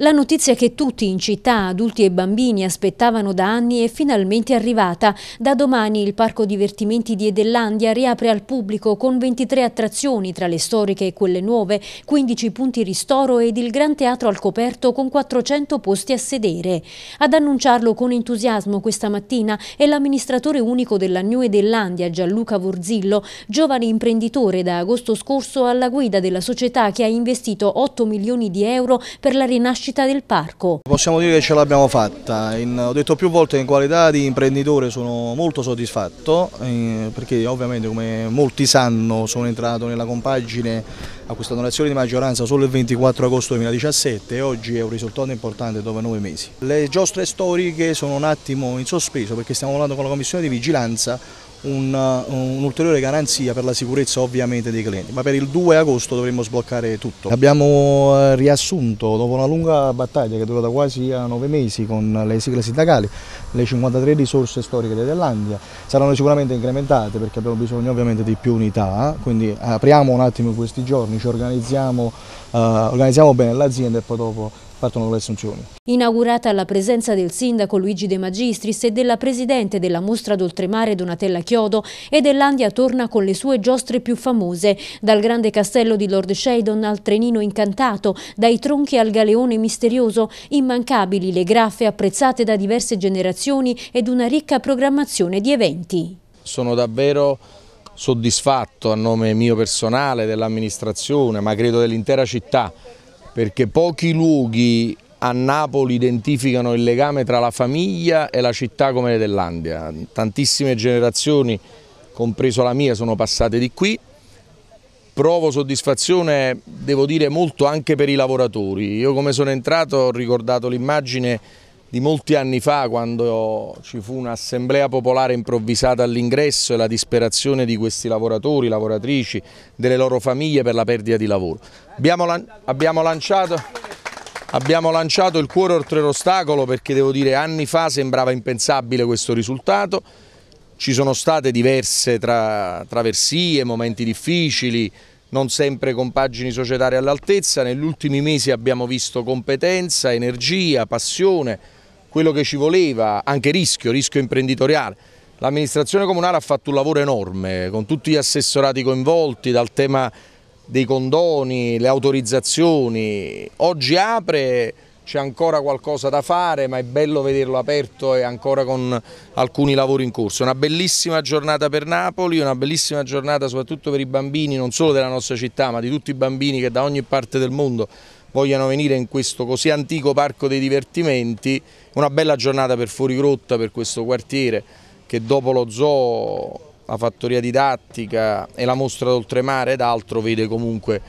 La notizia che tutti in città, adulti e bambini, aspettavano da anni è finalmente arrivata. Da domani il parco divertimenti di Edellandia riapre al pubblico con 23 attrazioni tra le storiche e quelle nuove, 15 punti ristoro ed il Gran Teatro al coperto con 400 posti a sedere. Ad annunciarlo con entusiasmo questa mattina è l'amministratore unico della New Edellandia Gianluca Vorzillo, giovane imprenditore da agosto scorso alla guida della società che ha investito 8 milioni di euro per la rinascita crescita del parco. Possiamo dire che ce l'abbiamo fatta, in, ho detto più volte in qualità di imprenditore sono molto soddisfatto eh, perché ovviamente come molti sanno sono entrato nella compagine a questa donazione di maggioranza solo il 24 agosto 2017 e oggi è un risultato importante dopo nove mesi. Le giostre storiche sono un attimo in sospeso perché stiamo lavorando con la commissione di vigilanza eh, un, un'ulteriore garanzia per la sicurezza ovviamente dei clienti, ma per il 2 agosto dovremmo sbloccare tutto. Abbiamo eh, riassunto dopo una lunga battaglia che è durata quasi eh, nove mesi con le sigle sindacali le 53 risorse storiche dell'Andia, saranno sicuramente incrementate perché abbiamo bisogno ovviamente di più unità, quindi apriamo un attimo questi giorni, ci organizziamo, eh, organizziamo bene l'azienda e poi dopo partono con le assunzioni. Inaugurata la presenza del sindaco Luigi De Magistris e della presidente della mostra d'oltremare Donatella Chiodo Edellandia torna con le sue giostre più famose, dal grande castello di Lord Sheldon al trenino incantato, dai tronchi al galeone misterioso, immancabili le graffe apprezzate da diverse generazioni ed una ricca programmazione di eventi. Sono davvero soddisfatto a nome mio personale, dell'amministrazione, ma credo dell'intera città perché pochi luoghi a Napoli identificano il legame tra la famiglia e la città come dell'Andia. Tantissime generazioni, compreso la mia, sono passate di qui. Provo soddisfazione, devo dire, molto anche per i lavoratori. Io come sono entrato ho ricordato l'immagine di molti anni fa quando ci fu un'assemblea popolare improvvisata all'ingresso e la disperazione di questi lavoratori, lavoratrici, delle loro famiglie per la perdita di lavoro. Abbiamo, lan abbiamo, lanciato, abbiamo lanciato il cuore oltre l'ostacolo perché devo dire anni fa sembrava impensabile questo risultato, ci sono state diverse tra traversie, momenti difficili, non sempre con pagini societarie all'altezza, negli ultimi mesi abbiamo visto competenza, energia, passione, quello che ci voleva, anche rischio, rischio imprenditoriale. L'amministrazione comunale ha fatto un lavoro enorme con tutti gli assessorati coinvolti dal tema dei condoni, le autorizzazioni, oggi apre, c'è ancora qualcosa da fare ma è bello vederlo aperto e ancora con alcuni lavori in corso. Una bellissima giornata per Napoli, una bellissima giornata soprattutto per i bambini non solo della nostra città ma di tutti i bambini che da ogni parte del mondo vogliano venire in questo così antico parco dei divertimenti. Una bella giornata per Fuorigrotta, per questo quartiere che dopo lo zoo, la fattoria didattica e la mostra d'oltremare ed altro vede comunque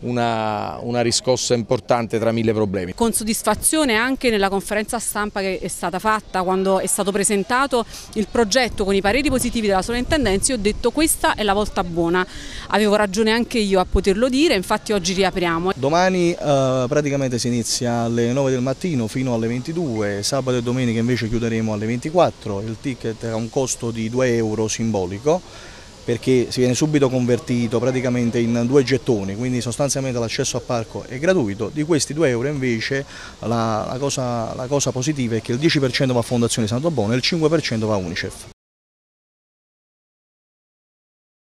una, una, riscossa importante tra mille problemi. Con soddisfazione anche nella conferenza stampa che è stata fatta quando è stato presentato il progetto con i pareri positivi della sovrintendenza, io ho detto questa è la volta buona, avevo ragione anche io a poterlo dire, infatti oggi riapriamo. Domani eh, praticamente si inizia alle 9 del mattino fino alle 22, sabato e domenica invece chiuderemo alle 24, il ticket ha un costo di 2 euro simbolico perché si viene subito convertito praticamente in due gettoni, quindi sostanzialmente l'accesso al parco è gratuito, di questi 2 euro invece la, la, cosa, la cosa positiva è che il 10% va a Fondazione Santo Bono e il 5% va a Unicef.